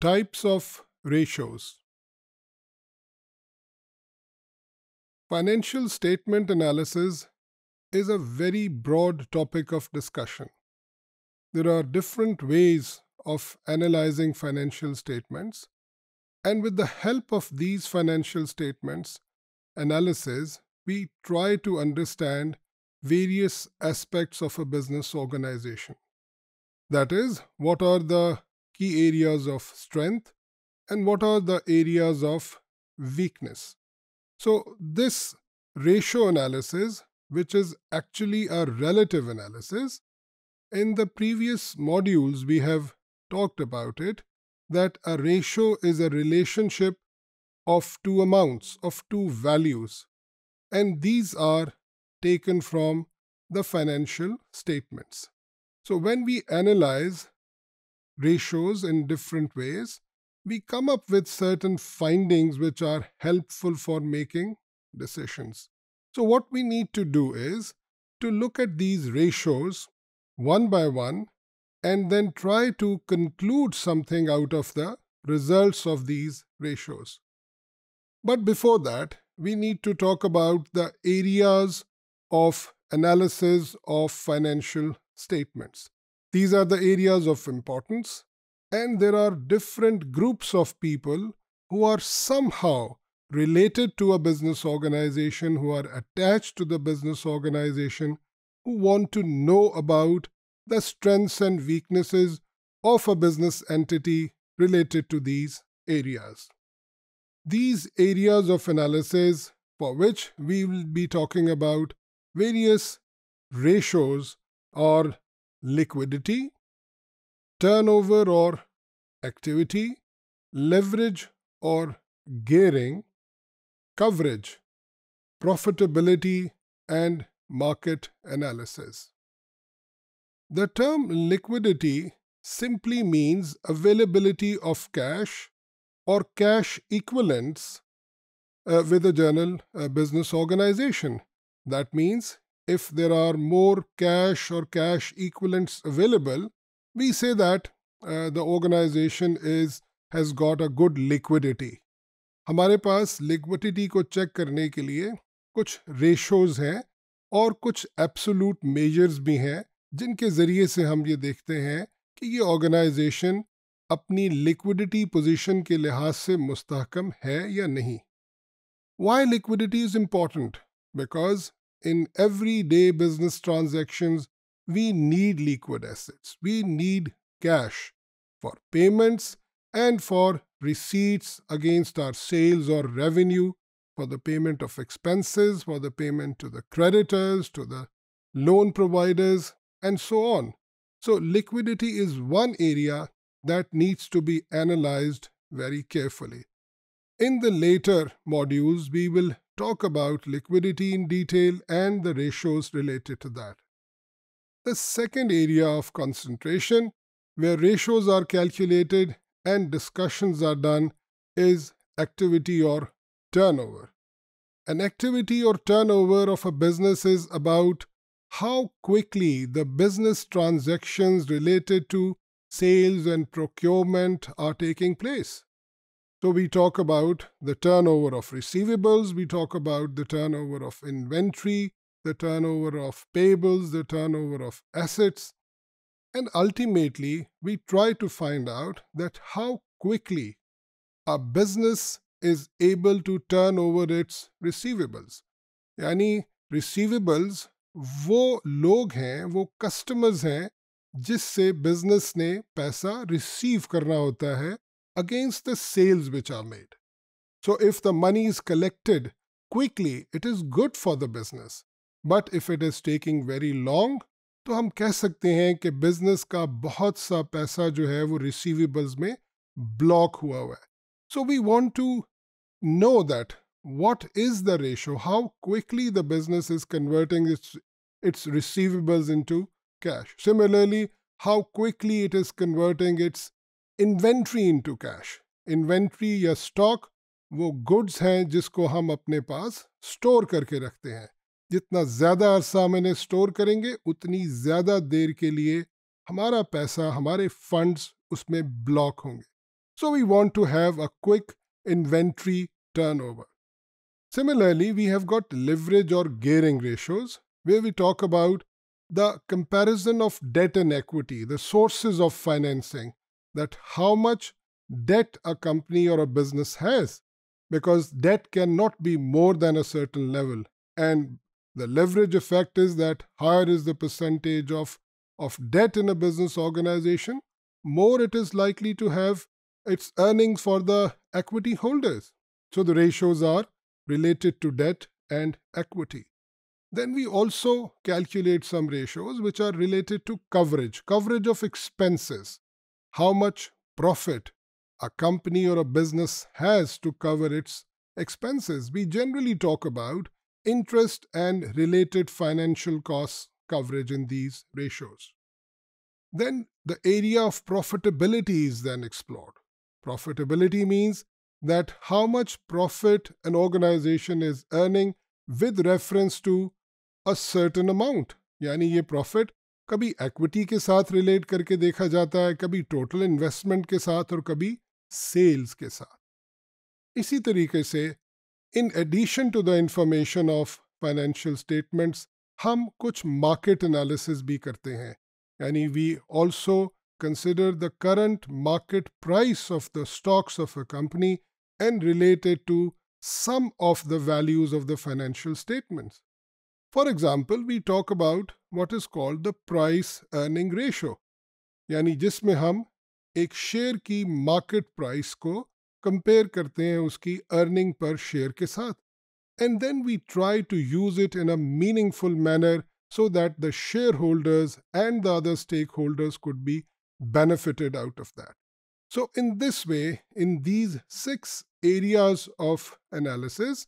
Types of ratios. Financial statement analysis is a very broad topic of discussion. There are different ways of analyzing financial statements, and with the help of these financial statements analysis, we try to understand various aspects of a business organization. That is, what are the key areas of strength and what are the areas of weakness. So this ratio analysis, which is actually a relative analysis, in the previous modules we have talked about it, that a ratio is a relationship of two amounts, of two values, and these are taken from the financial statements. So when we analyze ratios in different ways, we come up with certain findings which are helpful for making decisions. So what we need to do is to look at these ratios one by one and then try to conclude something out of the results of these ratios. But before that, we need to talk about the areas of analysis of financial statements. These are the areas of importance, and there are different groups of people who are somehow related to a business organization, who are attached to the business organization, who want to know about the strengths and weaknesses of a business entity related to these areas. These areas of analysis, for which we will be talking about various ratios or liquidity, turnover or activity, leverage or gearing, coverage, profitability, and market analysis. The term liquidity simply means availability of cash or cash equivalents uh, with a journal uh, business organization. That means if there are more cash or cash equivalents available, we say that uh, the organization is has got a good liquidity. हमारे पास liquidity को check करने के लिए कुछ ratios हैं और कुछ absolute measures भी हैं जिनके ज़रिए से हम ये देखते हैं कि ये organization अपनी लिक्विडिटी पोजीशन के लिहाज से मुस्तकम है या नहीं why liquidity is important because in everyday business transactions, we need liquid assets. We need cash for payments and for receipts against our sales or revenue, for the payment of expenses, for the payment to the creditors, to the loan providers, and so on. So, liquidity is one area that needs to be analyzed very carefully. In the later modules, we will talk about liquidity in detail and the ratios related to that. The second area of concentration, where ratios are calculated and discussions are done, is activity or turnover. An activity or turnover of a business is about how quickly the business transactions related to sales and procurement are taking place. So we talk about the turnover of receivables, we talk about the turnover of inventory, the turnover of payables, the turnover of assets, and ultimately we try to find out that how quickly a business is able to turn over its receivables. यानी receivables वो लोग हैं वो customers हैं जिससे business ने पैसा receive करना होता है against the sales which are made. So if the money is collected quickly, it is good for the business. But if it is taking very long, तो हम कह सकते हैं कि बिजनेस का बहुत सा पैसा जो है वो रिसीवेबल्स में ब्लॉक हुआ है so we want to know that what is the ratio how quickly the business is converting its its receivables into cash similarly how quickly it is converting its inventory into cash inventory या stock वो goods हैं जिसको हम अपने पास store करके रखते हैं जितना ज़्यादा अरसा हम इन्हें स्टोर करेंगे उतनी ज़्यादा देर के लिए हमारा पैसा हमारे फंड्स उसमें ब्लॉक होंगे so we want to have a quick inventory turn over similarly we have got leverage और gearing ratios way we talk about the comparison of debt and equity the sources of financing that how much debt a company or a business has because debt cannot be more than a certain level and the leverage effect is that higher is the percentage of, of debt in a business organization more it is likely to have its earnings for the equity holders so the ratios are related to debt and equity then we also calculate some ratios which are related to coverage coverage of expenses how much profit a company or a business has to cover its expenses. We generally talk about interest and related financial costs coverage in these ratios. Then the area of profitability is then explored. Profitability means that how much profit an organization is earning with reference to a certain amount. Yani ye profit कभी equity के साथ relate करके देखा जाता है कभी total investment के साथ और कभी सेल्स के साथ इसी तरीके से in addition to the information of financial statements हम कुछ मार्केट एनालिसिस भी करते हैं यानी we also consider the current market price of the stocks of a company and related to some of the values of the financial statements For example, we talk about what is called the price-earning ratio, ratio यानी जिसमें हम एक share की market price को compare करते हैं उसकी earning per share के साथ and then we try to use it in a meaningful manner so that the shareholders and the other stakeholders could be benefited out of that. So, in this way, in these six areas of analysis,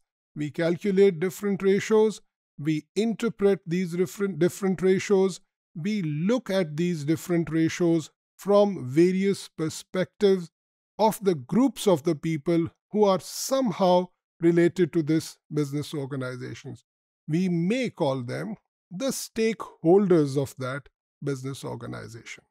we calculate different ratios we interpret these different, different ratios, we look at these different ratios from various perspectives of the groups of the people who are somehow related to this business organizations. We may call them the stakeholders of that business organization.